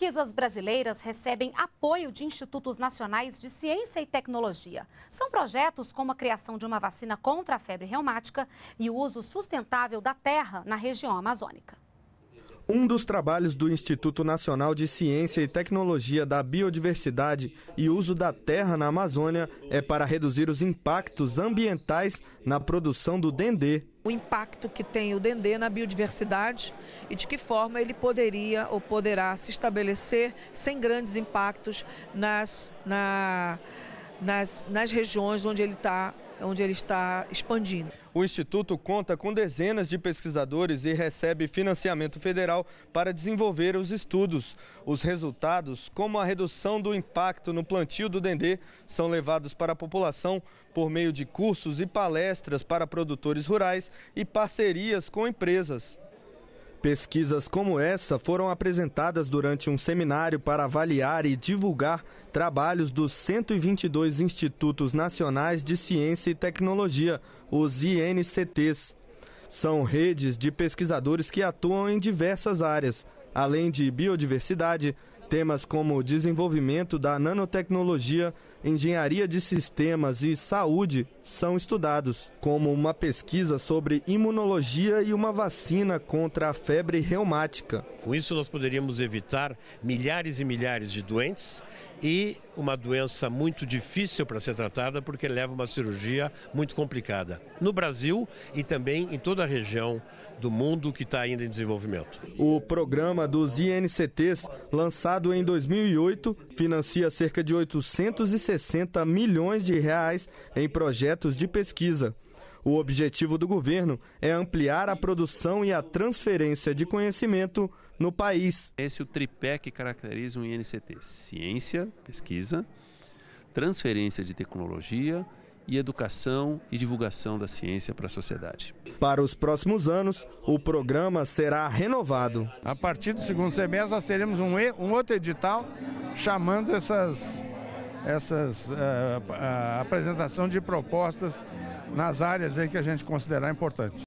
Pesquisas brasileiras recebem apoio de institutos nacionais de ciência e tecnologia. São projetos como a criação de uma vacina contra a febre reumática e o uso sustentável da terra na região amazônica. Um dos trabalhos do Instituto Nacional de Ciência e Tecnologia da Biodiversidade e Uso da Terra na Amazônia é para reduzir os impactos ambientais na produção do dendê. O impacto que tem o dendê na biodiversidade e de que forma ele poderia ou poderá se estabelecer sem grandes impactos nas, na nas, nas regiões onde ele está onde ele está expandindo. O Instituto conta com dezenas de pesquisadores e recebe financiamento federal para desenvolver os estudos. Os resultados, como a redução do impacto no plantio do dendê, são levados para a população por meio de cursos e palestras para produtores rurais e parcerias com empresas. Pesquisas como essa foram apresentadas durante um seminário para avaliar e divulgar trabalhos dos 122 Institutos Nacionais de Ciência e Tecnologia, os INCTs. São redes de pesquisadores que atuam em diversas áreas, além de biodiversidade, temas como desenvolvimento da nanotecnologia, engenharia de sistemas e saúde são estudados, como uma pesquisa sobre imunologia e uma vacina contra a febre reumática. Com isso, nós poderíamos evitar milhares e milhares de doentes e uma doença muito difícil para ser tratada porque leva uma cirurgia muito complicada. No Brasil e também em toda a região do mundo que está ainda em desenvolvimento. O programa dos INCTs, lançado em 2008, financia cerca de 860 milhões de reais em projetos projetos de pesquisa. O objetivo do governo é ampliar a produção e a transferência de conhecimento no país. Esse é o tripé que caracteriza o INCT: ciência, pesquisa, transferência de tecnologia e educação e divulgação da ciência para a sociedade. Para os próximos anos, o programa será renovado. A partir do segundo semestre, nós teremos um, um outro edital chamando essas essas uh, apresentação de propostas nas áreas aí que a gente considerar importante.